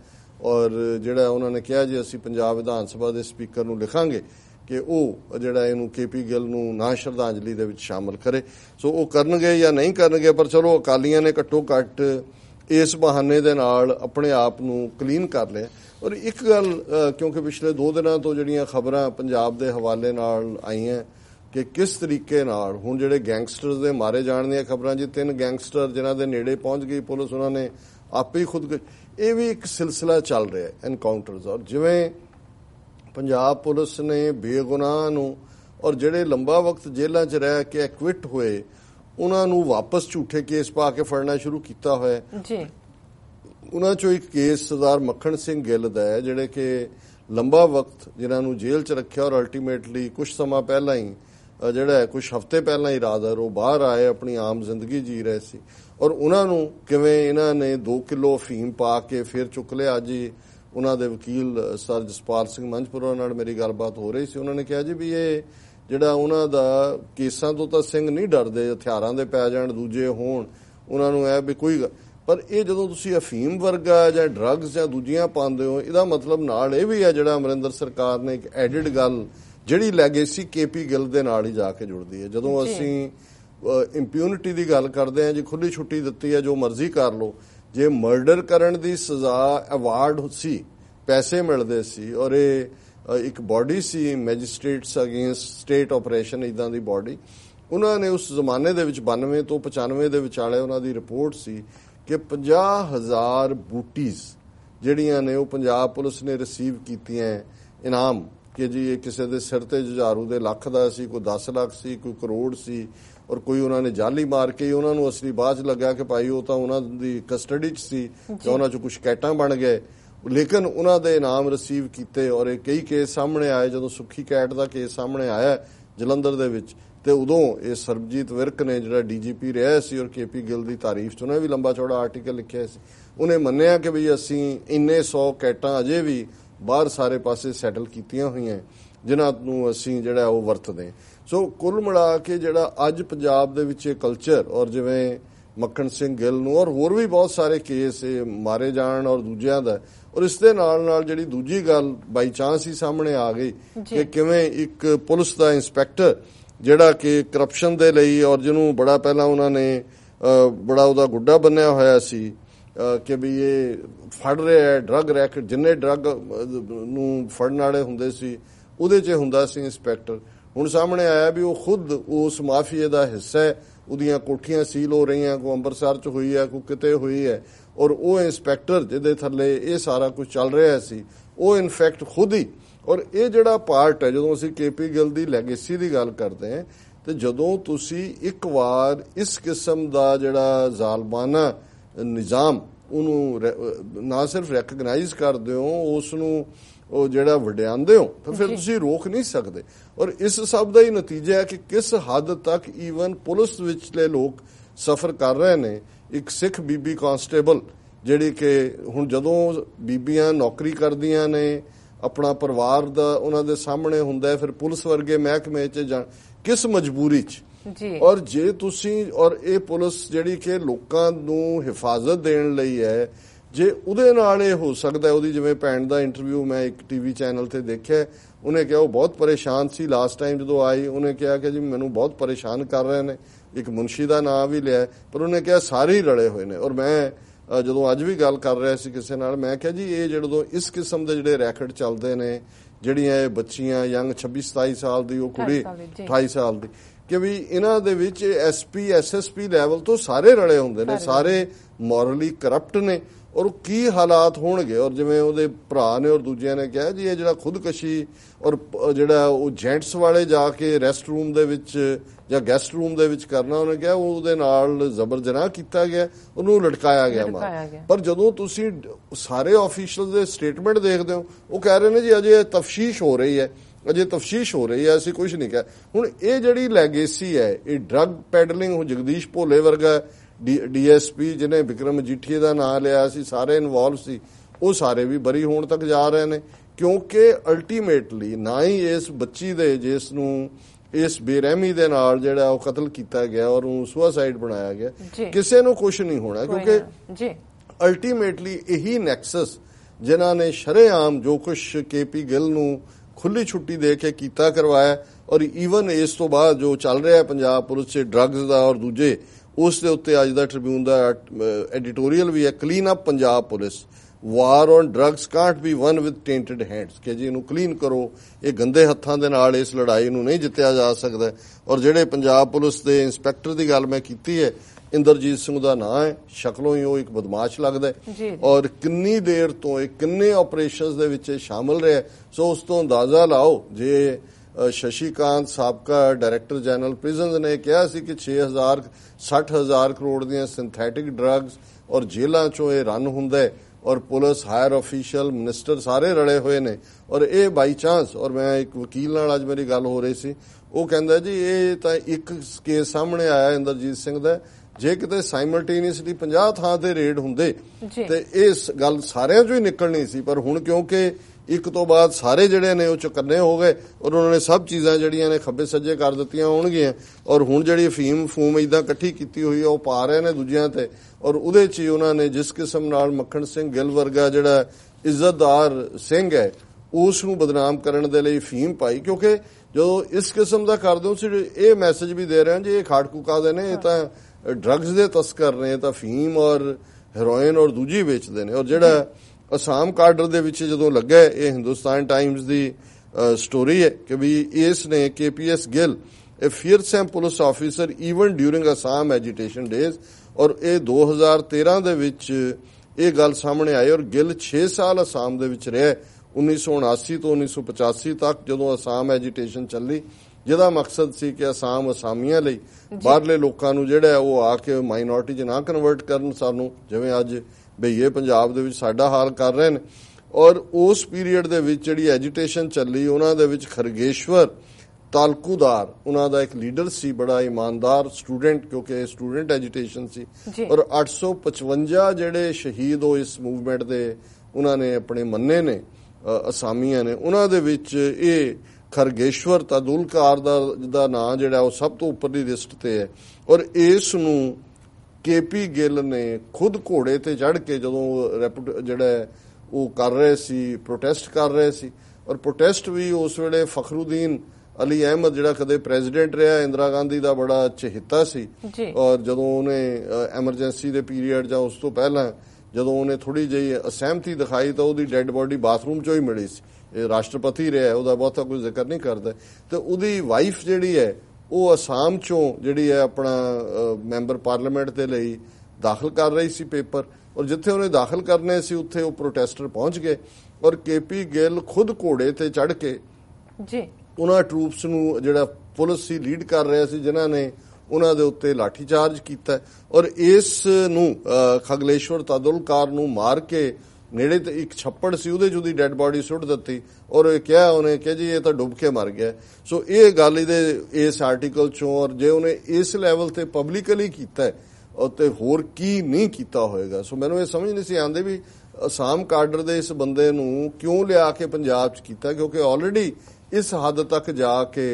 ਔਰ ਜਿਹੜਾ ਉਹਨਾਂ ਨੇ ਕਿਹਾ ਜੀ ਅਸੀਂ ਪੰਜਾਬ ਵਿਧਾਨ ਸਭਾ ਦੇ ਸਪੀਕਰ ਨੂੰ ਲਿਖਾਂਗੇ ਕਿ ਉਹ ਜਿਹੜਾ ਇਹਨੂੰ ਕੇਪੀ ਗਿੱਲ ਨੂੰ ਨਾ ਸ਼ਰਧਾਂਜਲੀ ਦੇ ਵਿੱਚ ਸ਼ਾਮਲ ਕਰੇ ਸੋ ਉਹ ਕਰਨਗੇ ਜਾਂ ਨਹੀਂ ਕਰਨਗੇ ਪਰ ਚਲੋ ਅਕਾਲੀਆਂ ਨੇ ਘੱਟੋ ਘੱਟ ਇਸ ਬਹਾਨੇ ਦੇ ਨਾਲ ਆਪਣੇ ਆਪ ਨੂੰ ਕਲੀਨ ਕਰ ਲਿਆ ਔਰ ਇੱਕ ਗੱਲ ਕਿਉਂਕਿ ਪਿਛਲੇ 2 ਦਿਨਾਂ ਤੋਂ ਜਿਹੜੀਆਂ ਖਬਰਾਂ ਪੰਜਾਬ ਦੇ ਹਵਾਲੇ ਨਾਲ ਆਈਆਂ ਕਿ ਕਿਸ ਤਰੀਕੇ ਨਾਲ ਹੁਣ ਜਿਹੜੇ ਗੈਂਗਸਟਰਸ ਦੇ ਮਾਰੇ ਜਾਣ ਦੀਆਂ ਖਬਰਾਂ ਜੀ ਤਿੰਨ ਗੈਂਗਸਟਰ ਜਿਨ੍ਹਾਂ ਦੇ ਨੇੜੇ ਪਹੁੰਚ ਗਈ ਪੁਲਿਸ ਉਹਨਾਂ ਨੇ ਆਪੇ ਹੀ ਖੁਦ ਇਹ ਵੀ ਇੱਕ ਸਿਲਸਿਲਾ ਚੱਲ ਰਿਹਾ ਹੈ ਐਨਕਾਊਂਟਰਸ ਔਰ ਜਿਵੇਂ ਪੰਜਾਬ ਪੁਲਿਸ ਨੇ ਬੇਗੁਨਾਹ ਨੂੰ ਔਰ ਜਿਹੜੇ ਲੰਬਾ ਵਕਤ ਜੇਲ੍ਹਾਂ 'ਚ ਰਹਿ ਕੇ ਐਕਵਿਟ ਹੋਏ ਉਹਨਾਂ ਨੂੰ ਵਾਪਸ ਝੂਠੇ ਕੇਸ ਪਾ ਕੇ ਫੜਨਾ ਸ਼ੁਰੂ ਕੀਤਾ ਹੋਇਆ ਹੈ ਜੀ ਉਹਨਾਂ ਚੋਂ ਇੱਕ ਕੇਸ ਸਰਦਾਰ ਮੱਖਣ ਸਿੰਘ ਗਿੱਲ ਦਾ ਹੈ ਜਿਹੜੇ ਕਿ ਲੰਬਾ ਵਕਤ ਜਿਨ੍ਹਾਂ ਨੂੰ ਜੇਲ੍ਹ 'ਚ ਰੱਖਿਆ ਔਰ ਅਲਟੀਮੇਟਲੀ ਕੁਝ ਸਮਾਂ ਪਹਿਲਾਂ ਹੀ ਜਿਹੜਾ ਹੈ ਕੁਝ ਹਫ਼ਤੇ ਪਹਿਲਾਂ ਹੀ ਰਾਦਰ ਉਹ ਬਾਹਰ ਆਏ ਆਪਣੀ ਆਮ ਜ਼ਿੰਦਗੀ ਜੀ ਰਹੇ ਸੀ ਔਰ ਉਹਨਾਂ ਨੂੰ ਕਿਵੇਂ ਇਹਨਾਂ ਨੇ 2 ਕਿਲੋ ਫੀਮ ਪਾ ਕੇ ਫਿਰ ਚੁੱਕ ਲਿਆ ਜੀ ਉਹਨਾਂ ਦੇ ਵਕੀਲ ਸਰ ਜਸਪਾਲ ਸਿੰਘ ਮੰਜਪੁਰਾ ਨਾਲ ਮੇਰੀ ਗੱਲਬਾਤ ਹੋ ਰਹੀ ਸੀ ਉਹਨਾਂ ਨੇ ਕਿਹਾ ਜੀ ਵੀ ਇਹ ਜਿਹੜਾ ਉਹਨਾਂ ਦਾ ਕੇਸਾਂ ਤੋਂ ਤਾਂ ਸਿੰਘ ਨਹੀਂ ਡਰਦੇ ਹਥਿਆਰਾਂ ਦੇ ਪੈ ਜਾਣ ਦੂਜੇ ਹੋਣ ਉਹਨਾਂ ਨੂੰ ਐ ਵੀ ਕੋਈ ਪਰ ਇਹ ਜਦੋਂ ਤੁਸੀਂ ਅਫੀਮ ਵਰਗਾ ਜਾਂ ਡਰੱਗਸ ਜਾਂ ਦੂਜੀਆਂ ਪਾਉਂਦੇ ਹੋ ਇਹਦਾ ਮਤਲਬ ਨਾਲ ਇਹ ਵੀ ਹੈ ਜਿਹੜਾ ਅਮਰਿੰਦਰ ਸਰਕਾਰ ਨੇ ਇੱਕ ਐਡਿਡ ਗੱਲ ਜਿਹੜੀ ਲੈਗੇਸੀ ਕੇਪੀ ਗਿੱਲ ਦੇ ਨਾਲ ਹੀ ਜਾ ਕੇ ਜੁੜਦੀ ਹੈ ਜਦੋਂ ਅਸੀਂ ਇੰਪਿਊਨਿਟੀ ਦੀ ਗੱਲ ਕਰਦੇ ਹਾਂ ਜੀ ਖੁੱਲੀ ਛੁੱਟੀ ਦਿੱਤੀ ਹੈ ਜੋ ਮਰਜ਼ੀ ਕਰ ਲੋ ਜੇ ਮਰਡਰ ਕਰਨ ਦੀ ਸਜ਼ਾ ਅਵਾਰਡ ਸੀ ਪੈਸੇ ਮਿਲਦੇ ਸੀ ਔਰ ਇਹ ਇੱਕ ਬਾਡੀ ਸੀ ਮੈਜਿਸਟ੍ਰੇਟਸ ਅਗੇਂਸਟ ਸਟੇਟ ਆਪਰੇਸ਼ਨ ਇਦਾਂ ਦੀ ਬਾਡੀ ਉਹਨਾਂ ਨੇ ਉਸ ਜ਼ਮਾਨੇ ਦੇ ਵਿੱਚ 92 ਤੋਂ 95 ਦੇ ਵਿਚਾਲੇ ਉਹਨਾਂ ਦੀ ਰਿਪੋਰਟ ਸੀ ਕਿ 50000 ਬੂਟੀਆਂ ਜਿਹੜੀਆਂ ਨੇ ਉਹ ਪੰਜਾਬ ਪੁਲਿਸ ਨੇ ਰਿਸੀਵ ਕੀਤੀਆਂ ਇਨਾਮ ਕਿ ਜੀ ਇਹ ਕਿਸੇ ਦੇ ਸਿਰ ਤੇ ਜੁਝਾਰੂ ਦੇ ਲੱਖ ਦਾ ਸੀ ਕੋਈ 10 ਲੱਖ ਸੀ ਕੋਈ ਕਰੋੜ ਸੀ ਔਰ ਕੋਈ ਉਹਨਾਂ ਨੇ ਜਾਲੀ ਮਾਰ ਕੇ ਉਹਨਾਂ ਨੂੰ ਅਸਲੀ ਬਾਅਦ ਲੱਗਾ ਕਿ ਭਾਈ ਉਹ ਤਾਂ ਉਹਨਾਂ ਦੀ ਕਸਟਡੀ 'ਚ ਸੀ ਤੇ ਉਹਨਾਂ 'ਚ ਕੁਝ ਕੈਟਾਂ ਬਣ ਗਏ ਲੇਕਿਨ ਉਹਨਾਂ ਦੇ ਇਨਾਮ ਰਿਸੀਵ ਕੀਤੇ ਔਰ ਇਹ ਕਈ ਕੇਸ ਸਾਹਮਣੇ ਆਏ ਜਦੋਂ ਸੁੱਖੀ ਕੈਟ ਦਾ ਕੇਸ ਸਾਹਮਣੇ ਆਇਆ ਜਲੰਧਰ ਦੇ ਵਿੱਚ ਤੇ ਉਦੋਂ ਇਹ ਸਰਬਜੀਤ ਵਿਰਕ ਨੇ ਜਿਹੜਾ ਡੀਜੀਪੀ ਰਿਹਾ ਸੀ ਔਰ ਕੇਪੀ ਗਿੱਲ ਦੀ ਤਾਰੀਫ ਚ ਉਹਨੇ ਵੀ ਲੰਬਾ ਚੌੜਾ ਆਰਟੀਕਲ ਲਿਖਿਆ ਸੀ ਉਹਨੇ ਮੰਨਿਆ ਕਿ ਵੀ ਅਸੀਂ ਇੰਨੇ 100 ਕੈਟਾਂ ਅਜੇ ਵੀ ਬਾਹਰ ਸਾਰੇ ਪਾਸੇ ਸੈਟਲ ਕੀਤੀਆਂ ਹੋਈਆਂ ਜਿਨ੍ਹਾਂ ਨੂੰ ਅਸੀਂ ਜਿਹੜਾ ਉਹ ਵਰਤਦੇ ਸੋ ਕੁੱਲ ਮਿਲਾ ਕੇ ਜਿਹੜਾ ਅੱਜ ਪੰਜਾਬ ਦੇ ਵਿੱਚ ਇਹ ਕਲਚਰ ਔਰ ਜਿਵੇਂ ਮੱਖਣ ਸਿੰਘ ਗਿੱਲ ਨੂੰ ਔਰ ਹੋਰ ਵੀ ਬਹੁਤ ਸਾਰੇ ਕੇਸ ਮਾਰੇ ਜਾਣ ਔਰ ਦੂਜਿਆਂ ਦਾ ਔਰ ਇਸ ਦੇ ਨਾਲ ਨਾਲ ਜਿਹੜੀ ਦੂਜੀ ਗੱਲ ਬਾਈ ਚਾਂਸ ਹੀ ਸਾਹਮਣੇ ਆ ਗਈ ਕਿ ਕਿਵੇਂ ਇੱਕ ਪੁਲਿਸ ਦਾ ਇੰਸਪੈਕਟਰ ਜਿਹੜਾ ਕਿ ਕਰਪਸ਼ਨ ਦੇ ਲਈ ਔਰ ਜਿਹਨੂੰ ਬੜਾ ਪਹਿਲਾਂ ਉਹਨਾਂ ਨੇ ਬੜਾ ਉਹਦਾ ਗੁੱਡਾ ਬੰਨਿਆ ਹੋਇਆ ਸੀ ਕਿ ਵੀ ਇਹ ਫੜ ਰਿਹਾ ਹੈ ਡਰਗ ਰੈਕਟ ਜਿੰਨੇ ਡਰਗ ਨੂੰ ਫੜਨ ਵਾਲੇ ਹੁੰਦੇ ਸੀ ਉਹਦੇ 'ਚ ਹੁੰਦਾ ਸੀ ਇੰਸਪੈਕਟਰ ਹੁਣ ਸਾਹਮਣੇ ਆਇਆ ਵੀ ਉਹ ਖੁਦ ਉਸ ਮਾਫੀਏ ਦਾ ਹਿੱਸਾ ਹੈ ਉਹਦੀਆਂ ਕੋਠੀਆਂ ਸੀਲ ਹੋ ਰਹੀਆਂ ਕੋ ਅੰਬਰਸਰ 'ਚ ਹੋਈ ਹੈ ਕੋ ਕਿਤੇ ਹੋਈ ਹੈ ਔਰ ਉਹ ਇਨਸਪੈਕਟਰ ਜਿਹਦੇ ਥੱਲੇ ਇਹ ਸਾਰਾ ਕੁਝ ਚੱਲ ਰਿਹਾ ਸੀ ਉਹ ਇਨਫੈਕਟ ਖੁਦ ਹੀ ਔਰ ਇਹ ਜਿਹੜਾ ਪਾਰਟ ਹੈ ਜਦੋਂ ਅਸੀਂ ਕੇਪੀ ਗਿਲ ਦੀ ਲੈਗੇਸੀ ਦੀ ਗੱਲ ਕਰਦੇ ਹਾਂ ਤੇ ਜਦੋਂ ਤੁਸੀਂ ਇੱਕ ਵਾਰ ਇਸ ਕਿਸਮ ਦਾ ਜਿਹੜਾ ਜ਼ਾਲਮਾਨਾ ਨਿਜ਼ਾਮ ਉਹਨੂੰ ਨਾ ਸਿਰਫ ਰੈਕਗਨਾਈਜ਼ ਕਰਦੇ ਹੋ ਉਸ ਨੂੰ ਉਹ ਜਿਹੜਾ ਵਡਿਆਉਂਦੇ ਹੋ ਤਾਂ ਫਿਰ ਤੁਸੀਂ ਰੋਕ ਨਹੀਂ ਸਕਦੇ ਔਰ ਇਸ ਸਭ ਦਾ ਹੀ ਨਤੀਜਾ ਹੈ ਕਿ ਕਿਸ ਹੱਦ ਤੱਕ ਈਵਨ ਪੁਲਿਸ ਵਿੱਚਲੇ ਲੋਕ ਸਫਰ ਕਰ ਰਹੇ ਨੇ ਇੱਕ ਸਿੱਖ ਬੀਬੀ ਕਾਂਸਟੇਬਲ ਜਿਹੜੀ ਕਿ ਹੁਣ ਜਦੋਂ ਬੀਬੀਆਂ ਨੌਕਰੀ ਕਰਦੀਆਂ ਨੇ ਆਪਣਾ ਪਰਿਵਾਰ ਦਾ ਉਹਨਾਂ ਦੇ ਸਾਹਮਣੇ ਹੁੰਦਾ ਫਿਰ ਪੁਲਿਸ ਵਰਗੇ ਮਹਿਕਮੇ 'ਚ ਜਾਣ ਕਿਸ ਮਜਬੂਰੀ 'ਚ ਜੀ ਔਰ ਜੇ ਤੁਸੀਂ ਔਰ ਇਹ ਪੁਲਿਸ ਜਿਹੜੀ ਕਿ ਲੋਕਾਂ ਨੂੰ ਹਿਫਾਜ਼ਤ ਦੇਣ ਲਈ ਹੈ ਜੇ ਉਹਦੇ ਨਾਲ ਇਹ ਹੋ ਸਕਦਾ ਉਹਦੀ ਜਿਵੇਂ ਪੈਣ ਦਾ ਇੰਟਰਵਿਊ ਮੈਂ ਇੱਕ ਟੀਵੀ ਚੈਨਲ ਤੇ ਦੇਖਿਆ ਉਹਨੇ ਕਿਹਾ ਉਹ ਬਹੁਤ ਪਰੇਸ਼ਾਨ ਸੀ ਲਾਸਟ ਟਾਈਮ ਜਦੋਂ ਆਈ ਉਹਨੇ ਕਿਹਾ ਕਿ ਜੀ ਮੈਨੂੰ ਬਹੁਤ ਪਰੇਸ਼ਾਨ ਕਰ ਰਹੇ ਨੇ ਇੱਕ ਮੁਨਸ਼ੀ ਦਾ ਨਾਮ ਵੀ ਲਿਆ ਪਰ ਉਹਨੇ ਕਿਹਾ ਸਾਰੇ ਹੀ ਰਲੇ ਹੋਏ ਨੇ ਔਰ ਮੈਂ ਜਦੋਂ ਅੱਜ ਵੀ ਗੱਲ ਕਰ ਰਿਹਾ ਸੀ ਕਿਸੇ ਨਾਲ ਮੈਂ ਕਿਹਾ ਜੀ ਇਹ ਜਿਹੜਦੋਂ ਇਸ ਕਿਸਮ ਦੇ ਜਿਹੜੇ ਰੈਕਟ ਚੱਲਦੇ ਨੇ ਜਿਹੜੀਆਂ ਇਹ ਬੱਚੀਆਂ ਯੰਗ 26 27 ਸਾਲ ਦੀ ਉਹ ਕੁੜੀ 28 ਸਾਲ ਦੀ ਕਿ ਵੀ ਇਹਨਾਂ ਦੇ ਵਿੱਚ ਐਸਪੀ ਐਸਐਸਪੀ ਲੈਵਲ ਤੋਂ ਸਾਰੇ ਰਲੇ ਹੁੰਦੇ ਨੇ ਸਾਰੇ ਮੋਰਲੀ ਕਰਪਟ ਨੇ ਔਰ ਕੀ ਹਾਲਾਤ ਹੋਣਗੇ ਔਰ ਜਿਵੇਂ ਉਹਦੇ ਭਰਾ ਨੇ ਔਰ ਦੂਜਿਆਂ ਨੇ ਕਿਹਾ ਜੀ ਇਹ ਜਿਹੜਾ ਖੁਦਕਸ਼ੀ ਔਰ ਜਿਹੜਾ ਉਹ ਜੈਂਟਸ ਵਾਲੇ ਜਾ ਕੇ ਰੈਸਟ ਰੂਮ ਦੇ ਵਿੱਚ ਜਾਂ ਗੈਸਟ ਰੂਮ ਦੇ ਵਿੱਚ ਕਰਨਾ ਉਹਨੇ ਕਿਹਾ ਉਹਦੇ ਨਾਲ ਜ਼ਬਰ ਜਨਾਹ ਕੀਤਾ ਗਿਆ ਉਹਨੂੰ ਲਟਕਾਇਆ ਗਿਆ ਮਾਰ ਪਰ ਜਦੋਂ ਤੁਸੀਂ ਸਾਰੇ ਆਫੀਸ਼ੀਅਲ ਦੇ ਸਟੇਟਮੈਂਟ ਦੇਖਦੇ ਹੋ ਉਹ ਕਹਿ ਰਹੇ ਨੇ ਜੀ ਅਜੇ ਤਫਸ਼ੀਸ਼ ਹੋ ਰਹੀ ਹੈ ਅਜੇ ਤਫਸ਼ੀਸ਼ ਹੋ ਰਹੀ ਹੈ ਅਸੀਂ ਕੁਝ ਨਹੀਂ ਕਿਹਾ ਹੁਣ ਇਹ ਜਿਹੜੀ ਲੈਗੇਸੀ ਹੈ ਇਹ ਡਰੱਗ ਪੈਡਲਿੰਗ ਉਹ ਜਗਦੀਸ਼ ਭੋਲੇ ਵਰਗਾ ਡੀਐਸਪੀ ਜਿਹਨੇ ਵਿਕਰਮ ਜੀਠੀ ਦਾ ਨਾਮ ਲਿਆ ਸੀ ਸਾਰੇ ਇਨਵੋਲਵ ਸੀ ਉਹ ਸਾਰੇ ਵੀ ਬਰੀ ਹੋਣ ਤੱਕ ਜਾ ਰਹੇ ਨੇ ਕਿਉਂਕਿ ਅਲਟੀਮੇਟਲੀ ਨਾ ਹੀ ਇਸ ਬੱਚੀ ਦੇ ਜਿਸ ਨੂੰ ਇਸ ਬੇਰਹਿਮੀ ਦੇ ਨਾਲ ਜਿਹੜਾ ਉਹ ਕਤਲ ਕੀਤਾ ਗਿਆ ਔਰ ਉਹ ਸੁਸਾਈਡ ਬਣਾਇਆ ਗਿਆ ਕਿਸੇ ਨੂੰ ਕੁਝ ਨਹੀਂ ਹੋਣਾ ਕਿਉਂਕਿ ਜੀ ਅਲਟੀਮੇਟਲੀ ਇਹੀ ਨੈਕਸਸ ਜਿਨ੍ਹਾਂ ਨੇ ਸ਼ਰੇਆਮ ਜੋ ਕੁਝ ਕੇਪੀ ਗਿੱਲ ਨੂੰ ਖੁੱਲੀ ਛੁੱਟੀ ਦੇ ਕੇ ਕੀਤਾ ਕਰਵਾਇਆ ਔਰ ਈਵਨ ਇਸ ਤੋਂ ਬਾਅਦ ਜੋ ਚੱਲ ਰਿਹਾ ਹੈ ਪੰਜਾਬ ਪੁਲਿਸ ਦੇ ਡਰੱਗਸ ਦਾ ਔਰ ਦੂਜੇ ਉਸ ਦੇ ਉੱਤੇ ਅੱਜ ਦਾ ਟ੍ਰਿਬਿਊਨ ਦਾ ਐਡੀਟੋਰੀਅਲ ਵੀ ਹੈ clean up Punjab police war on drugs can't be won with tainted hands ਕਿ ਜੀ ਇਹਨੂੰ ਕਲੀਨ ਕਰੋ ਇਹ ਗੰਦੇ ਹੱਥਾਂ ਦੇ ਨਾਲ ਇਸ ਲੜਾਈ ਨੂੰ ਨਹੀਂ ਜਿੱਤਿਆ ਜਾ ਸਕਦਾ ਔਰ ਜਿਹੜੇ ਪੰਜਾਬ ਪੁਲਿਸ ਦੇ ਇੰਸਪੈਕਟਰ ਦੀ ਗੱਲ ਮੈਂ ਕੀਤੀ ਹੈ ਇੰਦਰਜੀਤ ਸਿੰਘ ਦਾ ਨਾਂ ਹੈ ਸ਼ਕਲੋਂ ਹੀ ਉਹ ਇੱਕ ਬਦਮਾਸ਼ ਲੱਗਦਾ ਔਰ ਕਿੰਨੀ ਦੇਰ ਤੋਂ ਇਹ ਕਿੰਨੇ ਆਪਰੇਸ਼ਨਸ ਦੇ ਵਿੱਚ ਸ਼ਾਮਲ ਰਿਹਾ ਸੋ ਉਸ ਤੋਂ ਅੰਦਾਜ਼ਾ ਲਾਓ ਜੇ ਸ਼ਸ਼ੀਕਾਂਤ ਸਾਬਕਾ ਡਾਇਰੈਕਟਰ ਜਨਰਲ ਪ੍ਰਿਜ਼ਨਸ ਨੇ ਕਿਹਾ ਸੀ ਕਿ 6000 60000 ਕਰੋੜ ਦੀਆਂ ਸਿੰਥੈਟਿਕ ਡਰੱਗਸ ਔਰ ਜੇਲ੍ਹਾਂ ਚੋਂ ਇਹ ਰਨ ਹੁੰਦਾ ਔਰ ਪੁਲਿਸ ਹਾਇਰ ਅਫੀਸ਼ੀਅਲ ਮਿਨਿਸਟਰ ਸਾਰੇ ਰਲੇ ਹੋਏ ਨੇ ਔਰ ਇਹ ਬਾਈ ਚਾਂਸ ਔਰ ਮੈਂ ਇੱਕ ਵਕੀਲ ਨਾਲ ਅੱਜ ਮੇਰੀ ਗੱਲ ਹੋ ਰਹੀ ਸੀ ਉਹ ਕਹਿੰਦਾ ਜੀ ਇਹ ਤਾਂ ਇੱਕ ਕੇਸ ਸਾਹਮਣੇ ਆਇਆ ਇੰਦਰਜੀਤ ਸਿੰਘ ਦਾ ਜੇ ਕਿਤੇ ਸਾਈਮਲਟੇਨੀਅਸਲੀ 50 ਥਾਂ ਤੇ ਰੇਡ ਹੁੰਦੇ ਤੇ ਇਸ ਗੱਲ ਸਾਰਿਆਂ ਚੋਂ ਹੀ ਨਿਕਲਣੀ ਸੀ ਪਰ ਹੁਣ ਕਿਉਂਕਿ ਇੱਕ ਤੋਂ ਬਾਅਦ ਸਾਰੇ ਜਿਹੜੇ ਨੇ ਉਹ ਚੁਕੰਨੇ ਹੋ ਗਏ ਔਰ ਉਹਨਾਂ ਨੇ ਸਭ ਚੀਜ਼ਾਂ ਜਿਹੜੀਆਂ ਨੇ ਖੱਬੇ ਸੱਜੇ ਕਰ ਦਿੱਤੀਆਂ ਹੋਣਗੀਆਂ ਔਰ ਹੁਣ ਜਿਹੜੀ ਫੀਮ ਫੂਮ ਇਦਾਂ ਇਕੱਠੀ ਕੀਤੀ ਹੋਈ ਆ ਉਹ ਪਾ ਰਹੇ ਨੇ ਦੂਜਿਆਂ ਤੇ ਔਰ ਉਹਦੇ 'ਚ ਉਹਨਾਂ ਨੇ ਜਿਸ ਕਿਸਮ ਨਾਲ ਮੱਖਣ ਸਿੰਘ ਗਿੱਲ ਵਰਗਾ ਜਿਹੜਾ ਇੱਜ਼ਤਦਾਰ ਸਿੰਘ ਹੈ ਉਸ ਨੂੰ ਬਦਨਾਮ ਕਰਨ ਦੇ ਲਈ ਫੀਮ ਪਾਈ ਕਿਉਂਕਿ ਜਦੋਂ ਇਸ ਕਿਸਮ ਦਾ ਕਰਦੇ ਹੋ ਇਹ ਮੈਸੇਜ ਵੀ ਦੇ ਰਹੇ ਹਨ ਜੇ ਇਹ ਖਾਟਕੂ ਕਾਦੇ ਨੇ ਇਹ ਤਾਂ ਡਰੱਗਸ ਦੇ ਤਸਕਰ ਨੇ ਤਾਂ ਫੀਮ ਔਰ ਹੈਰੋਇਨ ਔਰ ਦੂਜੀ ਵੇਚਦੇ ਨੇ ਔਰ ਜਿਹੜਾ ਅਸਾਮ ਕਾਡਰ ਦੇ ਵਿੱਚ ਜਦੋਂ ਲੱਗਾ ਇਹ ਹਿੰਦੁਸਤਾਨ ਟਾਈਮਜ਼ ਦੀ ਸਟੋਰੀ ਹੈ ਕਿ ਵੀ ਇਸ ਨੇ ਕੇਪੀਐਸ ਗਿੱਲ ਇਹ fearsome police officer even during Assam agitation days ਔਰ ਇਹ 2013 ਦੇ ਵਿੱਚ ਇਹ ਗੱਲ ਸਾਹਮਣੇ ਆਈ ਔਰ ਗਿੱਲ 6 ਸਾਲ ਅਸਾਮ ਦੇ ਵਿੱਚ ਰਿਹਾ 1979 ਤੋਂ 1985 ਤੱਕ ਜਦੋਂ ਅਸਾਮ ਐਜੀਟੇਸ਼ਨ ਚੱਲੀ ਜਿਹਦਾ ਮਕਸਦ ਸੀ ਕਿ ਅਸਾਮ ਅਸਾਮੀਆਂ ਲਈ ਬਾਹਰਲੇ ਲੋਕਾਂ ਨੂੰ ਜਿਹੜਾ ਉਹ ਆ ਕੇ ਮਾਈਨੋਰਟੀ 'ਚ ਨਾ ਕਨਵਰਟ ਕਰਨ ਸਾਨੂੰ ਜਿਵੇਂ ਅੱਜ ਇਹ ਪੰਜਾਬ ਦੇ ਵਿੱਚ ਸਾਡਾ ਹਾਲ ਕਰ ਰਹੇ ਨੇ ਔਰ ਉਸ ਪੀਰੀਅਡ ਦੇ ਵਿੱਚ ਜਿਹੜੀ ਐਜੀਟੇਸ਼ਨ ਚੱਲੀ ਉਹਨਾਂ ਦੇ ਵਿੱਚ ਖਰਗੇਸ਼ਵਰ ਤਾਲਕੂਦਾਰ ਉਹਨਾਂ ਦਾ ਇੱਕ ਲੀਡਰ ਸੀ ਬੜਾ ਇਮਾਨਦਾਰ ਸਟੂਡੈਂਟ ਕਿਉਂਕਿ ਸਟੂਡੈਂਟ ਐਜੀਟੇਸ਼ਨ ਸੀ ਔਰ 855 ਜਿਹੜੇ ਸ਼ਹੀਦ ਹੋ ਇਸ ਮੂਵਮੈਂਟ ਦੇ ਉਹਨਾਂ ਨੇ ਆਪਣੇ ਮੰਨੇ ਨੇ ਅਸਾਮੀਆਂ ਨੇ ਉਹਨਾਂ ਦੇ ਵਿੱਚ ਇਹ ਖਰਗੇਸ਼ਵਰ ਤਦੁਲਕਾਰ ਦਾ ਨਾਂ ਜਿਹੜਾ ਉਹ ਸਭ ਤੋਂ ਉੱਪਰਲੀ ਲਿਸਟ ਤੇ ਹੈ ਔਰ ਇਸ ਨੂੰ ਕੇਪੀ ਗਿੱਲ ਨੇ ਖੁਦ ਘੋੜੇ ਤੇ ਚੜ ਕੇ ਜਦੋਂ ਜਿਹੜਾ ਉਹ ਕਰ ਰਹੇ ਸੀ ਪ੍ਰੋਟੈਸਟ ਕਰ ਰਹੇ ਸੀ ਔਰ ਪ੍ਰੋਟੈਸਟ ਵੀ ਉਸ ਵੇਲੇ ਫਖਰੂਦੀਨ ਅਲੀ ਅਹਿਮਦ ਜਿਹੜਾ ਕਦੇ ਪ੍ਰੈਜ਼ੀਡੈਂਟ ਰਿਹਾ ਇੰਦਰਾ ਗਾਂਧੀ ਦਾ ਬੜਾ ਚਹਿਤਾ ਸੀ ਔਰ ਜਦੋਂ ਉਹਨੇ ਐਮਰਜੈਂਸੀ ਦੇ ਪੀਰੀਅਡ ਜਾਂ ਉਸ ਤੋਂ ਪਹਿਲਾਂ ਜਦੋਂ ਉਹਨੇ ਥੋੜੀ ਜਿਹੀ ਅਸਹਿਮਤੀ ਦਿਖਾਈ ਤਾਂ ਉਹਦੀ ਡੈੱਡ ਬਾਡੀ ਬਾਥਰੂਮ ਚੋਂ ਹੀ ਮਿਲੀ ਸੀ ਇਹ ਰਾਸ਼ਟਰਪਤੀ ਰਿਹਾ ਉਹਦਾ ਬਹੁਤਾ ਕੋਈ ਜ਼ਿਕਰ ਨਹੀਂ ਕਰਦਾ ਤੇ ਉਹਦੀ ਵਾਈਫ ਜਿਹੜੀ ਹੈ ਉਹ ਅਸਾਮ ਚੋਂ ਜਿਹੜੀ ਹੈ ਆਪਣਾ ਮੈਂਬਰ ਪਾਰਲੀਮੈਂਟ ਦੇ ਲਈ ਦਾਖਲ ਕਰ ਰਹੀ ਸੀ ਪੇਪਰ ਔਰ ਜਿੱਥੇ ਉਹਨੇ ਦਾਖਲ ਕਰਨੇ ਸੀ ਉੱਥੇ ਉਹ ਪ੍ਰੋਟੈਸਟਰ ਪਹੁੰਚ ਗਏ ਔਰ ਕੇਪੀ ਗਿੱਲ ਖੁਦ ਘੋੜੇ ਤੇ ਚੜ ਕੇ ਜੀ ਉਹਨਾਂ ਟਰੂਪਸ ਨੂੰ ਜਿਹੜਾ ਪੁਲਿਸ ਸੀ ਲੀਡ ਕਰ ਰਿਹਾ ਸੀ ਜਿਨ੍ਹਾਂ ਨੇ ਉਹਨਾਂ ਦੇ ਉੱਤੇ ਲਾਠੀ ਚਾਰਜ ਕੀਤਾ ਔਰ ਇਸ ਨੂੰ ਖਗਲੇਸ਼ਵਰ ਤਦੁਲਕਾਰ ਨੂੰ ਮਾਰ ਕੇ ਨੇੜੇ ਤੇ ਇੱਕ ਛੱਪੜ ਸੀ ਉਹਦੇ ਜੁਦੀ ਡੈੱਡ ਬਾਡੀ ਸੁੱਟ ਦਿੱਤੀ ਔਰ ਇਹ ਕਿਹਾ ਉਹਨੇ ਕਿ ਜੀ ਇਹ ਤਾਂ ਡੁੱਬ ਕੇ ਮਰ ਗਿਆ ਸੋ ਇਹ ਗੱਲ ਇਹਦੇ ਇਸ ਆਰਟੀਕਲ ਚੋਂ ਔਰ ਜੇ ਉਹਨੇ ਇਸ ਲੈਵਲ ਤੇ ਪਬਲਿਕਲੀ ਕੀਤਾ ਔਰ ਤੇ ਹੋਰ ਕੀ ਨਹੀਂ ਕੀਤਾ ਹੋਏਗਾ ਸੋ ਮੈਨੂੰ ਇਹ ਸਮਝ ਨਹੀਂ ਸੀ ਆਂਦੇ ਵੀ ਅਸਾਮ ਕਾਡਰ ਦੇ ਇਸ ਬੰਦੇ ਨੂੰ ਕਿਉਂ ਲਿਆ ਕੇ ਪੰਜਾਬ 'ਚ ਕੀਤਾ ਕਿਉਂਕਿ ਆਲਰੇਡੀ ਇਸ ਹੱਦ ਤੱਕ ਜਾ ਕੇ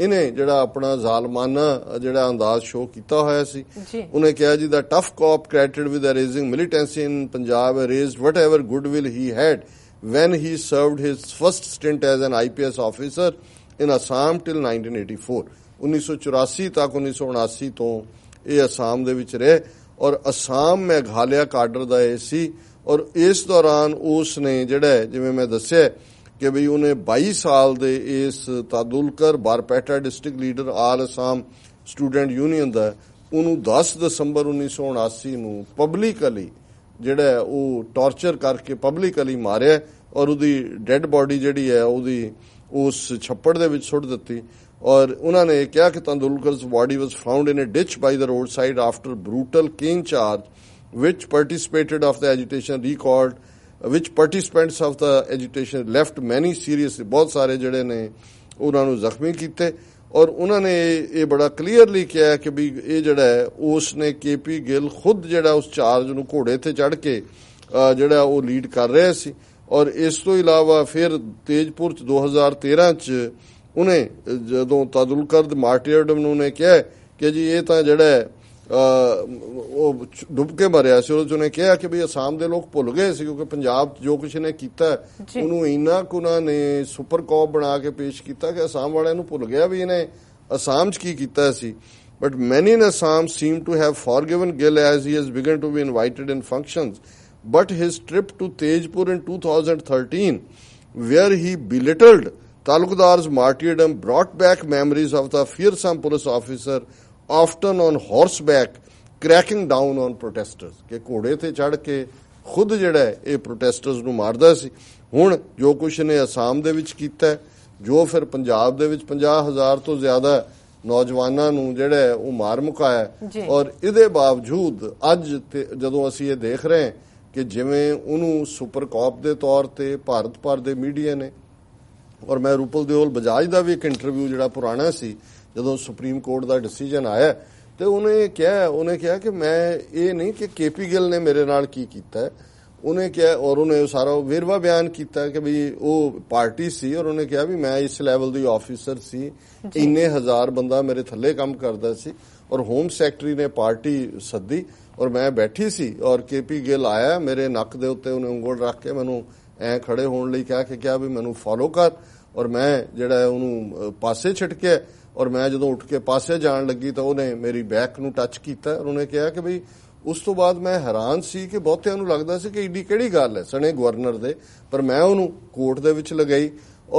ਇਹਨੇ ਜਿਹੜਾ ਆਪਣਾ ਜ਼ਾਲਮਾਨਾ ਜਿਹੜਾ ਅੰਦਾਜ਼ ਸ਼ੋਅ ਕੀਤਾ ਹੋਇਆ ਸੀ ਉਹਨੇ ਕਿਹਾ ਜੀ the tough cop credited with raising militancy in Punjab whatever goodwill he had when he served his first stint as an IPS officer in Assam till 1984 1984 ਤੱਕ 1979 ਤੋਂ ਇਹ ਅਸਾਮ ਦੇ ਵਿੱਚ ਰਹੇ ਔਰ ਅਸਾਮ ਮੇਘਾਲਿਆ ਕਾਡਰ ਦਾ ਏਸੀ ਸੀ ਔਰ ਇਸ ਦੌਰਾਨ ਉਸ ਨੇ ਜਿਹੜਾ ਜਿਵੇਂ ਮੈਂ ਦੱਸਿਆ ਕਿ ਵੀ ਉਹਨੇ 22 ਸਾਲ ਦੇ ਇਸ Talukdar Barpeta district leader all Assam student union ਦਾ ਉਹਨੂੰ 10 ਦਸੰਬਰ 1979 ਨੂੰ ਪਬਲਿਕਲੀ ਜਿਹੜਾ ਉਹ ਟੌਰਚਰ ਕਰਕੇ ਪਬਲਿਕਲੀ ਮਾਰਿਆ ਔਰ ਉਹਦੀ ਡੈੱਡ ਬਾਡੀ ਜਿਹੜੀ ਹੈ ਉਹਦੀ ਉਸ ਛੱਪੜ ਦੇ ਵਿੱਚ ਸੁੱਟ ਦਿੱਤੀ ਔਰ ਉਹਨਾਂ ਨੇ ਕਿਹਾ ਕਿ Talukdar's body was found in a ditch by the road side after brutal king charge which participated of the agitation recalled ਵਿੱਚ participants of the education left many serious ਬਹੁਤ ਸਾਰੇ ਜਿਹੜੇ ਨੇ ਉਹਨਾਂ ਨੂੰ ਜ਼ਖਮੀ ਕੀਤੇ ਔਰ ਉਹਨਾਂ ਨੇ ਇਹ ਬੜਾ ਕਲੀਅਰਲੀ ਕਿਹਾ ਕਿ ਵੀ ਇਹ ਜਿਹੜਾ ਹੈ ਉਸ ਨੇ ਕੇਪੀ ਗਿੱਲ ਖੁਦ ਜਿਹੜਾ ਉਸ ਚਾਰਜ ਨੂੰ ਘੋੜੇ ਤੇ ਚੜ ਕੇ ਜਿਹੜਾ ਉਹ ਲੀਡ ਕਰ ਰਿਹਾ ਸੀ ਔਰ ਇਸ ਤੋਂ ਇਲਾਵਾ ਫਿਰ ਤੇਜਪੁਰ ਚ 2013 ਚ ਉਹਨੇ ਜਦੋਂ ਤਦੁਲਕਰਦ ਮਾਰਟੀਅਰਡਮ ਨੂੰ ਨੇ ਕਿਹਾ ਕਿ ਜੀ ਇਹ ਤਾਂ ਜਿਹੜਾ ਉਹ ਡੁੱਬ ਕੇ ਮਰਿਆ ਸੀ ਉਹਨਾਂ ਨੇ ਕਿਹਾ ਕਿ ਵੀ ਅਸਾਮ ਦੇ ਲੋਕ ਭੁੱਲ ਗਏ ਸੀ ਕਿਉਂਕਿ ਪੰਜਾਬ ਜੋ ਕੁਛ ਨੇ ਕੀਤਾ ਉਹਨੂੰ ਇੰਨਾ ਕੁਨਾ ਨੇ ਸੁਪਰ ਕੌਪ ਬਣਾ ਕੇ ਪੇਸ਼ ਕੀਤਾ ਕਿ ਅਸਾਮ ਵਾਲਿਆਂ ਨੂੰ ਭੁੱਲ ਗਿਆ ਵੀ ਇਹਨੇ ਅਸਾਮ 'ਚ ਕੀ ਕੀਤਾ ਸੀ but many in Assam seem to have forgiven Gill as he has begun to be invited in functions but his trip to Tejpur in 2013, where he belittled Talukdar's martyrdom, brought back memories of the fearsome police officer often on horseback cracking down on protesters ਕਿ ਘੋੜੇ ਤੇ ਚੜ ਕੇ ਖੁਦ ਜਿਹੜਾ ਇਹ ਪ੍ਰੋਟੈਸਟਰਸ ਨੂੰ ਮਾਰਦਾ ਸੀ ਹੁਣ ਜੋ ਕੁਛ ਨੇ ਅਸਾਮ ਦੇ ਵਿੱਚ ਕੀਤਾ ਜੋ ਫਿਰ ਪੰਜਾਬ ਦੇ ਵਿੱਚ 50000 ਤੋਂ ਜ਼ਿਆਦਾ ਨੌਜਵਾਨਾਂ ਨੂੰ ਜਿਹੜਾ ਉਹ ਮਾਰ ਮੁਕਾਇਆ ਔਰ ਇਹਦੇ ਬਾਵਜੂਦ ਅੱਜ ਜਦੋਂ ਅਸੀਂ ਇਹ ਦੇਖ ਰਹੇ ਹਾਂ ਕਿ ਜਿਵੇਂ ਉਹਨੂੰ ਸੁਪਰ ਕਾਪ ਦੇ ਤੌਰ ਤੇ ਭਾਰਤ ਭਰ ਦੇ ਮੀਡੀਆ ਨੇ ਔਰ ਮੈਂ ਰੂਪਲ ਦਿਓਲ ਬਜਾਜ ਦਾ ਵੀ ਇੱਕ ਇੰਟਰਵਿਊ ਜਿਹੜਾ ਪੁਰਾਣਾ ਸੀ ਜਦੋਂ ਸੁਪਰੀਮ ਕੋਰਟ ਦਾ ਡਿਸੀਜਨ ਆਇਆ ਤੇ ਉਹਨੇ ਕਿਹਾ ਉਹਨੇ ਕਿਹਾ ਕਿ ਮੈਂ ਇਹ ਨਹੀਂ ਕਿ ਕੇਪੀ ਗਿੱਲ ਨੇ ਮੇਰੇ ਨਾਲ ਕੀ ਕੀਤਾ ਹੈ ਉਹਨੇ ਕਿਹਾ ਔਰ ਉਹਨੇ ਸਾਰਾ ਵੇਰਵਾ ਬਿਆਨ ਕੀਤਾ ਕਿ ਵੀ ਉਹ ਪਾਰਟੀ ਸੀ ਔਰ ਉਹਨੇ ਕਿਹਾ ਵੀ ਮੈਂ ਇਸ ਲੈਵਲ ਦੀ ਆਫੀਸਰ ਸੀ ਇੰਨੇ ਹਜ਼ਾਰ ਬੰਦਾ ਮੇਰੇ ਥੱਲੇ ਕੰਮ ਕਰਦਾ ਸੀ ਔਰ ਹੋਮ ਸੈਕਟਰੀ ਨੇ ਪਾਰਟੀ ਸੱਦੀ ਔਰ ਮੈਂ ਬੈਠੀ ਸੀ ਔਰ ਕੇਪੀ ਗਿੱਲ ਆਇਆ ਮੇਰੇ ਨੱਕ ਦੇ ਉੱਤੇ ਉਹਨੇ ਉਂਗਲ ਰੱਖ ਕੇ ਮੈਨੂੰ ਐ ਖੜੇ ਹੋਣ ਲਈ ਕਿਹਾ ਕਿ ਕਿਹਾ ਵੀ ਮੈਨੂੰ ਫਾਲੋ ਕਰ ਔਰ ਮੈਂ ਜਿਹੜਾ ਉਹਨੂੰ ਪਾਸੇ ਛਿਟਕਿਆ ਔਰ ਮੈਂ ਜਦੋਂ ਉੱਠ ਕੇ ਪਾਸੇ ਜਾਣ ਲੱਗੀ ਤਾਂ ਉਹਨੇ ਮੇਰੀ ਬੈਕ ਨੂੰ ਟੱਚ ਕੀਤਾ ਔਰ ਉਹਨੇ ਕਿਹਾ ਕਿ ਭਈ ਉਸ ਤੋਂ ਬਾਅਦ ਮੈਂ ਹੈਰਾਨ ਸੀ ਕਿ ਬਹੁਤਿਆਂ ਨੂੰ ਲੱਗਦਾ ਸੀ ਕਿ ਇੱਡੀ ਕਿਹੜੀ ਗੱਲ ਹੈ ਸਣੇ ਗਵਰਨਰ ਦੇ ਪਰ ਮੈਂ ਉਹਨੂੰ ਕੋਰਟ ਦੇ ਵਿੱਚ ਲਗਾਈ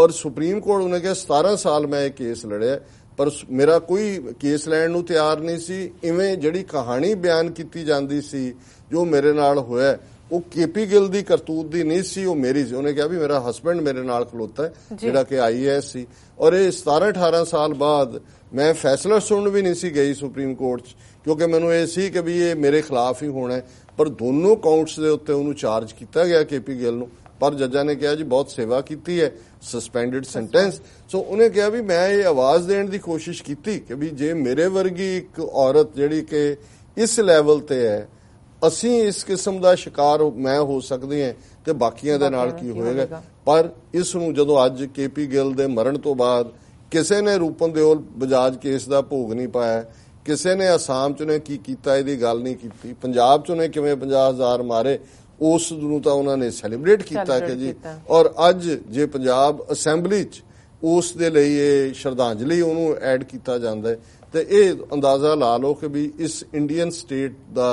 ਔਰ ਸੁਪਰੀਮ ਕੋਰਟ ਉਹਨੇ ਕਿਹਾ 17 ਸਾਲ ਮੈਂ ਇਹ ਕੇਸ ਲੜਿਆ ਪਰ ਮੇਰਾ ਕੋਈ ਕੇਸ ਲੈਣ ਨੂੰ ਤਿਆਰ ਨਹੀਂ ਸੀ ਇਵੇਂ ਜਿਹੜੀ ਕਹਾਣੀ ਬਿਆਨ ਕੀਤੀ ਜਾਂਦੀ ਸੀ ਜੋ ਮੇਰੇ ਨਾਲ ਹੋਇਆ ਉਹ ਕੇਪੀ ਗਿੱਲ ਦੀ ਕਰਤੂਤ ਦੀ ਨਹੀਂ ਸੀ ਉਹ ਮੇਰੀ ਸੀ ਉਹਨੇ ਕਿਹਾ ਵੀ ਮੇਰਾ ਹਸਬੰਡ ਮੇਰੇ ਨਾਲ ਖਲੋਤਾ ਹੈ ਜਿਹੜਾ ਕਿ ਆਈਐਸ ਸੀ ਔਰ ਇਹ 17 18 ਸਾਲ ਬਾਅਦ ਮੈਂ ਫੈਸਲਾ ਸੁਣਨ ਵੀ ਨਹੀਂ ਸੀ ਗਈ ਸੁਪਰੀਮ ਕੋਰਟ 'ਚ ਕਿਉਂਕਿ ਮੈਨੂੰ ਇਹ ਸੀ ਕਿ ਵੀ ਇਹ ਮੇਰੇ ਖਿਲਾਫ ਹੀ ਹੋਣਾ ਹੈ ਪਰ ਦੋਨੋਂ ਕਾਊਂਟਸ ਦੇ ਉੱਤੇ ਉਹਨੂੰ ਚਾਰਜ ਕੀਤਾ ਗਿਆ ਕੇਪੀ ਗਿੱਲ ਨੂੰ ਪਰ ਜੱਜਾਂ ਨੇ ਕਿਹਾ ਜੀ ਬਹੁਤ ਸੇਵਾ ਕੀਤੀ ਹੈ ਸਸਪੈਂਡਡ ਸੈਂਟੈਂਸ ਸੋ ਉਹਨੇ ਕਿਹਾ ਵੀ ਮੈਂ ਇਹ ਆਵਾਜ਼ ਦੇਣ ਦੀ ਕੋਸ਼ਿਸ਼ ਕੀਤੀ ਕਿ ਵੀ ਜੇ ਮੇਰੇ ਵਰਗੀ ਇੱਕ ਔਰਤ ਜਿਹੜੀ ਕਿ ਇਸ ਲੈਵਲ ਤੇ ਹੈ ਅਸੀਂ ਇਸ ਕਿਸਮ ਦਾ ਸ਼ਿਕਾਰ ਮੈਂ ਹੋ ਸਕਦੇ ਹਾਂ ਤੇ ਬਾਕੀਆਂ ਦੇ ਨਾਲ ਕੀ ਹੋਏਗਾ ਪਰ ਇਸ ਨੂੰ ਜਦੋਂ ਅੱਜ ਕੇਪੀ ਗਿੱਲ ਦੇ ਮਰਨ ਤੋਂ ਬਾਅਦ ਕਿਸੇ ਨੇ ਰੂਪਨ ਦਿਓਲ ਬਜਾਜ ਕੇਸ ਦਾ ਭੋਗ ਨਹੀਂ ਪਾਇਆ ਕਿਸੇ ਨੇ ਅਸਾਮ ਚ ਨੇ ਕੀ ਕੀਤਾ ਇਹਦੀ ਗੱਲ ਨਹੀਂ ਕੀਤੀ ਪੰਜਾਬ ਚ ਨੇ ਕਿਵੇਂ 50000 ਮਾਰੇ ਉਸ ਨੂੰ ਤਾਂ ਉਹਨਾਂ ਨੇ ਸੈਲੀਬ੍ਰੇਟ ਕੀਤਾ ਕਿ ਜੀ ਔਰ ਅੱਜ ਜੇ ਪੰਜਾਬ ਅਸੈਂਬਲੀ ਚ ਉਸ ਦੇ ਲਈ ਇਹ ਸ਼ਰਧਾਂਜਲੀ ਉਹਨੂੰ ਐਡ ਕੀਤਾ ਜਾਂਦਾ ਹੈ ਤੇ ਇਹ ਅੰਦਾਜ਼ਾ ਲਾ ਲਓ ਕਿ ਵੀ ਇਸ ਇੰਡੀਅਨ ਸਟੇਟ ਦਾ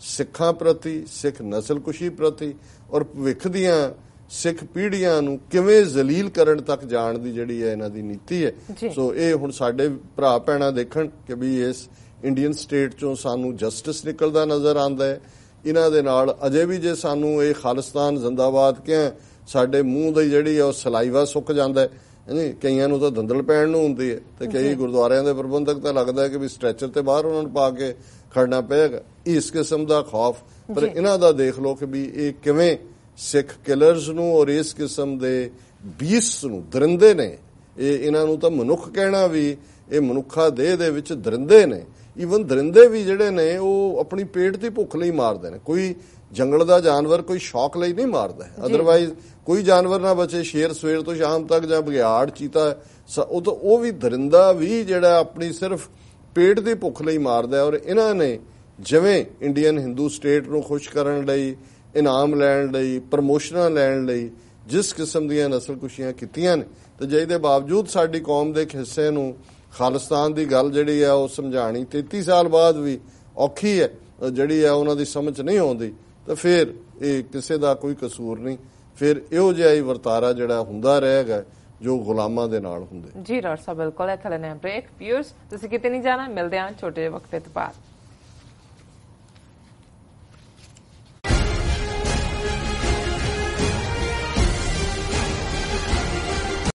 ਸਿੱਖਾਂ ਪ੍ਰਤੀ ਸਿੱਖ ਨਸਲਕੁਸ਼ੀ ਪ੍ਰਤੀ ਔਰ ਭਵਿੱਖ ਦੀਆਂ ਸਿੱਖ ਪੀੜ੍ਹੀਆਂ ਨੂੰ ਕਿਵੇਂ ਜ਼ਲੀਲ ਕਰਨ ਤੱਕ ਜਾਣ ਦੀ ਜਿਹੜੀ ਹੈ ਇਹਨਾਂ ਦੀ ਨੀਤੀ ਹੈ ਸੋ ਇਹ ਹੁਣ ਸਾਡੇ ਭਰਾ ਭੈਣਾ ਦੇਖਣ ਕਿ ਵੀ ਇਸ ਇੰਡੀਅਨ ਸਟੇਟ ਚੋਂ ਸਾਨੂੰ ਜਸਟਿਸ ਨਿਕਲਦਾ ਨਜ਼ਰ ਆਉਂਦਾ ਹੈ ਇਹਨਾਂ ਦੇ ਨਾਲ ਅਜੇ ਵੀ ਜੇ ਸਾਨੂੰ ਇਹ ਖਾਲਿਸਤਾਨ ਜ਼ਿੰਦਾਬਾਦ ਕਿਹਾ ਸਾਡੇ ਮੂੰਹ ਦੀ ਜਿਹੜੀ ਉਹ ਸਲਾਈਵਾ ਸੁੱਕ ਜਾਂਦਾ ਹੈ ਨਹੀਂ ਕਈਆਂ ਨੂੰ ਤਾਂ ਦੰਦਲ ਪੈਣ ਨੂੰ ਹੁੰਦੀ ਹੈ ਤੇ ਕਈ ਗੁਰਦੁਆਰਿਆਂ ਦੇ ਪ੍ਰਬੰਧਕ ਤਾਂ ਲੱਗਦਾ ਹੈ ਕਿ ਵੀ ਸਟ੍ਰੈਚਰ ਤੇ ਬਾਹਰ ਉਹਨਾਂ ਨੂੰ ਪਾ ਕੇ ਖੜਨਾ ਪਏਗਾ ਇਸ ਕਿਸਮ ਦਾ ਖੌਫ ਪਰ ਇਹਨਾਂ ਦਾ ਦੇਖ ਲਓ ਕਿ ਵੀ ਇਹ ਕਿਵੇਂ ਸਿੱਖ ਕਿਲਰਸ ਨੂੰ ਔਰ ਇਸ ਕਿਸਮ ਦੇ ਬੀਸ ਨੂੰ ਦਰਿੰਦੇ ਨੇ ਇਹ ਇਹਨਾਂ ਨੂੰ ਤਾਂ ਮਨੁੱਖ ਕਹਿਣਾ ਵੀ ਇਹ ਮਨੁੱਖਾ ਦੇਹ ਦੇ ਵਿੱਚ ਦਰਿੰਦੇ ਨੇ ਈਵਨ ਦਰਿੰਦੇ ਵੀ ਜਿਹੜੇ ਨੇ ਉਹ ਆਪਣੀ ਪੇਟ ਦੀ ਭੁੱਖ ਲਈ ਮਾਰਦੇ ਨੇ ਕੋਈ ਜੰਗਲ ਦਾ ਜਾਨਵਰ ਕੋਈ ਸ਼ੌਕ ਲਈ ਨਹੀਂ ਮਾਰਦਾ ਅਦਰਵਾਈਜ਼ ਕੋਈ ਜਾਨਵਰ ਨਾ ਬਚੇ ਸ਼ੇਰ ਸਵੇਰ ਤੋਂ ਸ਼ਾਮ ਤੱਕ ਜਾਂ ਬਗਿਆੜ ਚੀਤਾ ਉਹ ਤਾਂ ਉਹ ਵੀ ਦਰਿੰਦਾ ਵੀ ਜਿਹੜਾ ਆਪਣੀ ਸਿਰਫ ਪੇਟ ਦੀ ਭੁੱਖ ਲਈ ਮਾਰਦਾ ਔਰ ਇਹਨਾਂ ਨੇ ਜਿਵੇਂ ਇੰਡੀਅਨ ਹਿੰਦੂ ਸਟੇਟ ਨੂੰ ਖੁਸ਼ ਕਰਨ ਲਈ ਇਨਾਮ ਲੈਣ ਲਈ ਪ੍ਰਮੋਸ਼ਨਾਂ ਲੈਣ ਲਈ ਜਿਸ ਕਿਸਮ ਦੀਆਂ ਕੁਸ਼ੀਆਂ ਕੀਤੀਆਂ ਨੇ ਤੇ ਜਿਹਦੇ ਬਾਵਜੂਦ ਸਾਡੀ ਕੌਮ ਦੇ ਇੱਕ ਹਿੱਸੇ ਨੂੰ ਖਾਲਿਸਤਾਨ ਦੀ ਗੱਲ ਜਿਹੜੀ ਆ ਉਹ ਸਮਝਾਣੀ 33 ਸਾਲ ਬਾਅਦ ਵੀ ਔਖੀ ਹੈ ਜਿਹੜੀ ਆ ਉਹਨਾਂ ਦੀ ਸਮਝ ਨਹੀਂ ਆਉਂਦੀ ਤਾਂ ਫਿਰ ਇਹ ਕਿਸੇ ਦਾ ਕੋਈ ਕਸੂਰ ਨਹੀਂ ਫਿਰ ਇਹੋ ਜਿਹਾ ਹੀ ਵਰਤਾਰਾ ਜਿਹੜਾ ਹੁੰਦਾ ਰਹੇਗਾ ਜੋ ਗੁਲਾਮਾਂ ਦੇ ਨਾਲ ਹੁੰਦੇ ਜੀ ਡਾਕਟਰ ਸਾਹਿਬ ਬਿਲਕੁਲ ਇਥੇ ਲੈਣੇ ਬ੍ਰੇਕ ਪੀਅਰਸ ਤੁਸੀਂ ਕਿਤੇ ਨਹੀਂ ਜਾਣਾ ਮਿਲਦੇ ਆਂ ਛੋਟੇ ਜਿਹੇ ਵਕਤ ਤੇ ਬਾਅਦ